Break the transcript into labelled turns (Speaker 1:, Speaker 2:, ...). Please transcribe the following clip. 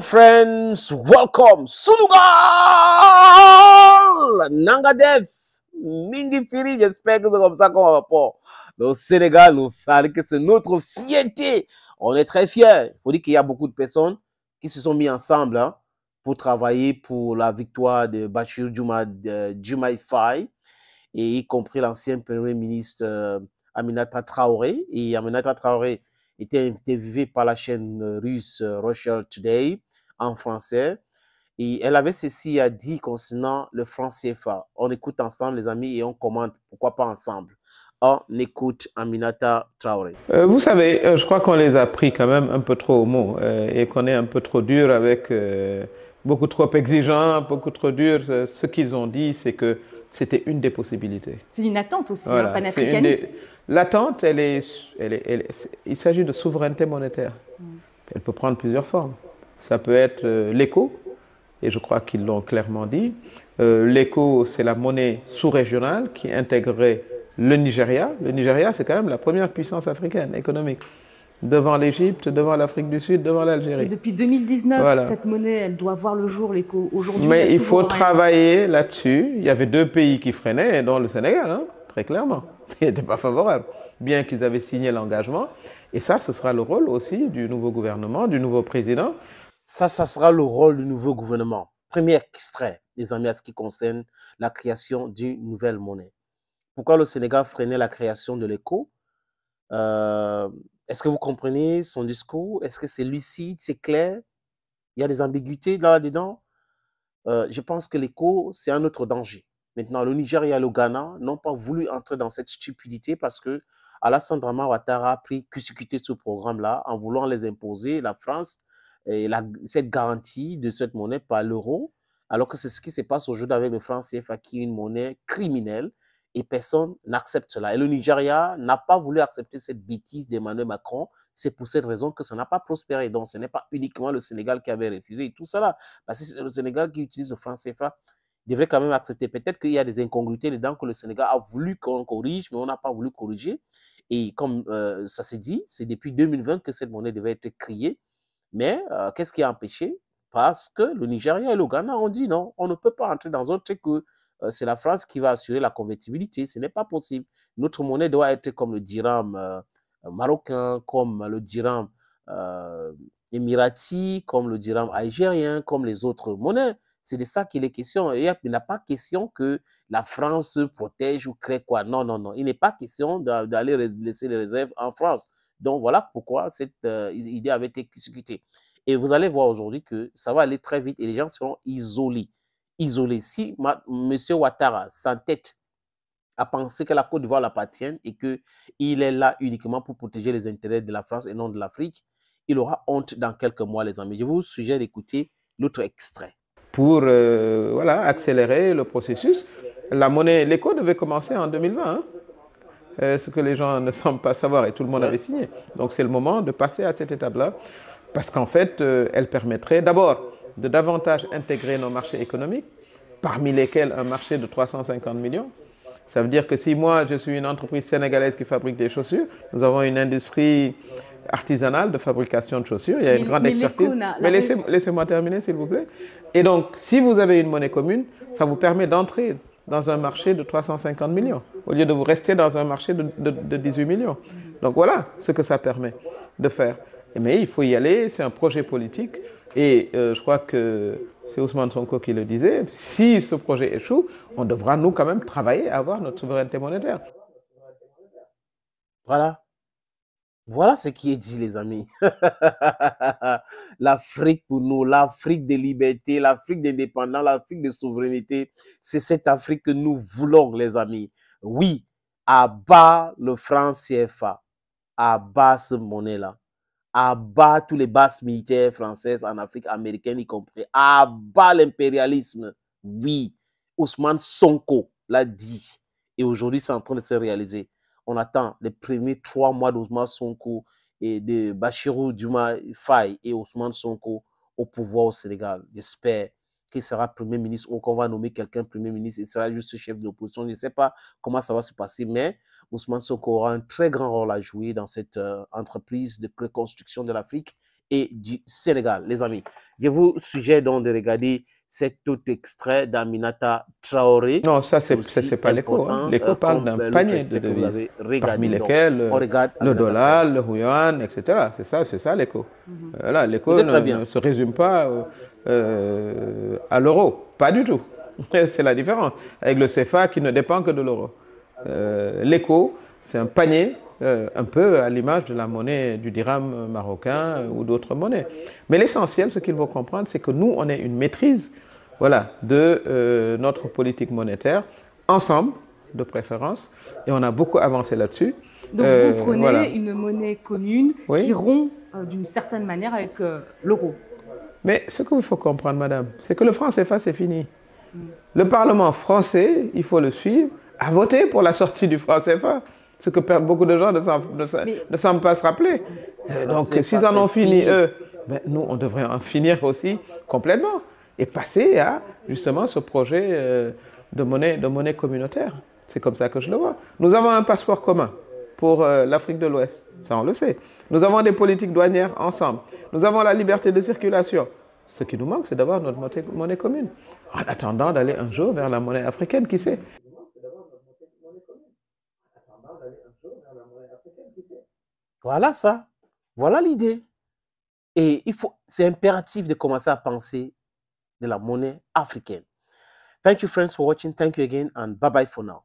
Speaker 1: friends. Welcome. Sunugal! Nangadev. Mingi Firi, j'espère que c'est comme ça qu'on va pas. Le Sénégal, c'est notre fierté. On est très fiers. Il faut dire qu'il y a beaucoup de personnes qui se sont mis ensemble hein, pour travailler pour la victoire de Bachir Djumai Faye, et y compris l'ancien premier ministre euh, Aminata Traoré. Et Aminata Traoré, était interviewée par la chaîne russe Russia Today en français. Et elle avait ceci à dire concernant le franc CFA. On écoute ensemble, les amis, et on commente, pourquoi pas ensemble. On écoute Aminata Traoré.
Speaker 2: Euh, vous savez, euh, je crois qu'on les a pris quand même un peu trop au mot euh, et qu'on est un peu trop dur avec, beaucoup trop exigeant, beaucoup trop dur. Ce qu'ils ont dit, c'est que c'était une des possibilités. C'est une attente aussi, hein, voilà, hein, L'attente, elle est, il s'agit de souveraineté monétaire. Mm. Elle peut prendre plusieurs formes. Ça peut être euh, l'écho et je crois qu'ils l'ont clairement dit. Euh, l'écho c'est la monnaie sous-régionale qui intégrerait le Nigeria. Le Nigeria, c'est quand même la première puissance africaine économique devant l'Égypte, devant l'Afrique du Sud, devant l'Algérie. Depuis 2019, cette monnaie, elle doit voir le jour, l'écho Aujourd'hui, mais il faut travailler là-dessus. Il y avait deux pays qui freinaient, dont le Sénégal. Hein très clairement. Ils n'étaient pas favorables, bien qu'ils avaient signé l'engagement. Et ça, ce sera le rôle aussi du nouveau gouvernement, du nouveau président. Ça, ça sera le rôle du nouveau gouvernement. Premier extrait, les amis, à ce qui concerne
Speaker 1: la création d'une nouvelle monnaie. Pourquoi le Sénégal freinait la création de l'écho euh, Est-ce que vous comprenez son discours Est-ce que c'est lucide, c'est clair Il y a des ambiguïtés là-dedans euh, Je pense que l'écho c'est un autre danger. Maintenant, le Nigeria et le Ghana n'ont pas voulu entrer dans cette stupidité parce que Alassane Drama Ouattara a pris que de ce programme-là en voulant les imposer, la France, et cette garantie de cette monnaie par l'euro, alors que c'est ce qui se passe aujourd'hui avec le franc CFA qui est une monnaie criminelle et personne n'accepte cela. Et le Nigeria n'a pas voulu accepter cette bêtise d'Emmanuel Macron. C'est pour cette raison que ça n'a pas prospéré. Donc, ce n'est pas uniquement le Sénégal qui avait refusé et tout cela. Parce que c'est le Sénégal qui utilise le franc CFA devrait quand même accepter. Peut-être qu'il y a des incongruités dedans que le Sénégal a voulu qu'on corrige, mais on n'a pas voulu corriger. Et comme euh, ça s'est dit, c'est depuis 2020 que cette monnaie devait être créée. Mais euh, qu'est-ce qui a empêché Parce que le Nigeria et le Ghana ont dit non, on ne peut pas entrer dans un truc que euh, c'est la France qui va assurer la convertibilité. Ce n'est pas possible. Notre monnaie doit être comme le dirham marocain, comme le dirham émirati, comme le dirham algérien, comme les autres monnaies. C'est de ça qu'il est question. Il n'a pas question que la France protège ou crée quoi. Non, non, non. Il n'est pas question d'aller laisser les réserves en France. Donc voilà pourquoi cette euh, idée avait été discutée. Et vous allez voir aujourd'hui que ça va aller très vite et les gens seront isolés. Isolés. Si M. Ouattara s'entête à penser que la Côte d'Ivoire l'appartient et qu'il est là uniquement pour protéger les intérêts de la France et non de l'Afrique, il aura honte dans quelques mois, les amis. Je vous suggère d'écouter l'autre extrait
Speaker 2: pour euh, voilà, accélérer le processus. La monnaie, l'éco, devait commencer en 2020, hein. euh, ce que les gens ne semblent pas savoir et tout le monde avait signé. Donc c'est le moment de passer à cette étape-là, parce qu'en fait, euh, elle permettrait d'abord de davantage intégrer nos marchés économiques, parmi lesquels un marché de 350 millions. Ça veut dire que si moi, je suis une entreprise sénégalaise qui fabrique des chaussures, nous avons une industrie artisanale de fabrication de chaussures. Il y a une grande expertise. Mais laissez-moi terminer, s'il vous plaît. Et donc, si vous avez une monnaie commune, ça vous permet d'entrer dans un marché de 350 millions, au lieu de vous rester dans un marché de, de, de 18 millions. Donc voilà ce que ça permet de faire. Mais il faut y aller, c'est un projet politique. Et euh, je crois que c'est Ousmane Sonko qui le disait, si ce projet échoue, on devra nous quand même travailler à avoir notre souveraineté monétaire. Voilà, voilà ce qui est dit, les amis. L'Afrique
Speaker 1: pour nous, l'Afrique de liberté, l'Afrique d'indépendance, l'Afrique de souveraineté, c'est cette Afrique que nous voulons, les amis. Oui, à bas le franc CFA, à bas ce monnaie-là, à bas tous les bases militaires françaises en Afrique, américaine y compris, à bas l'impérialisme. Oui, Ousmane Sonko l'a dit. Et aujourd'hui, c'est en train de se réaliser on attend les premiers trois mois d'Ousmane Sonko et de Bachirou Duma Faye et Ousmane Sonko au pouvoir au Sénégal. J'espère qu'il sera Premier ministre ou qu'on va nommer quelqu'un Premier ministre et sera juste chef de Je ne sais pas comment ça va se passer, mais Ousmane Sonko aura un très grand rôle à jouer dans cette euh, entreprise de préconstruction de l'Afrique et du Sénégal. Les amis, je vous suggère donc de regarder c'est tout extrait d'Aminata Traoré.
Speaker 2: Non, ça, ce n'est pas l'écho. Hein. L'écho euh, parle d'un panier de devises, parmi lesquels le dollar, le yuan, etc. C'est ça, c'est ça l'écho. Mhm. l'écho ne, se résume pas euh, à l'euro, pas du tout. c'est la différence avec le CFA qui ne dépend que de l'euro. Euh, l'écho, c'est un panier euh, un peu à l'image de la monnaie du dirham marocain ou d'autres monnaies. Mais l'essentiel, ce qu'il faut comprendre, c'est que nous, on a une maîtrise voilà, de euh, notre politique monétaire, ensemble, de préférence, et on a beaucoup avancé là-dessus. Donc euh, vous prenez une monnaie commune qui rompt d'une certaine manière avec l'euro. Mais ce qu'il faut comprendre, madame, c'est que le franc CFA, c'est fini. Mm. Le Parlement français, il faut le suivre, a voté pour la sortie du franc CFA. Ce que beaucoup de gens ne semblent, pas se rappeler. Euh, donc, s'ils en ont fini, eux, ben, nous, on devrait en finir aussi complètement et passer à justement ce projet euh, de, monnaie, de monnaie communautaire. C'est comme ça que je le vois. Nous avons un passeport commun pour euh, l'Afrique de l'Ouest, ça on le sait. Nous avons des politiques douanières ensemble. Nous avons la liberté de circulation. Ce qui nous manque, c'est d'avoir notre monnaie commune. En attendant d'aller un jour vers la monnaie africaine, qui sait
Speaker 1: Voilà ça. Voilà l'idée. Et il faut, c'est impératif de commencer à penser de la monnaie africaine. Thank you, friends, for watching. Thank you again, and bye bye for now.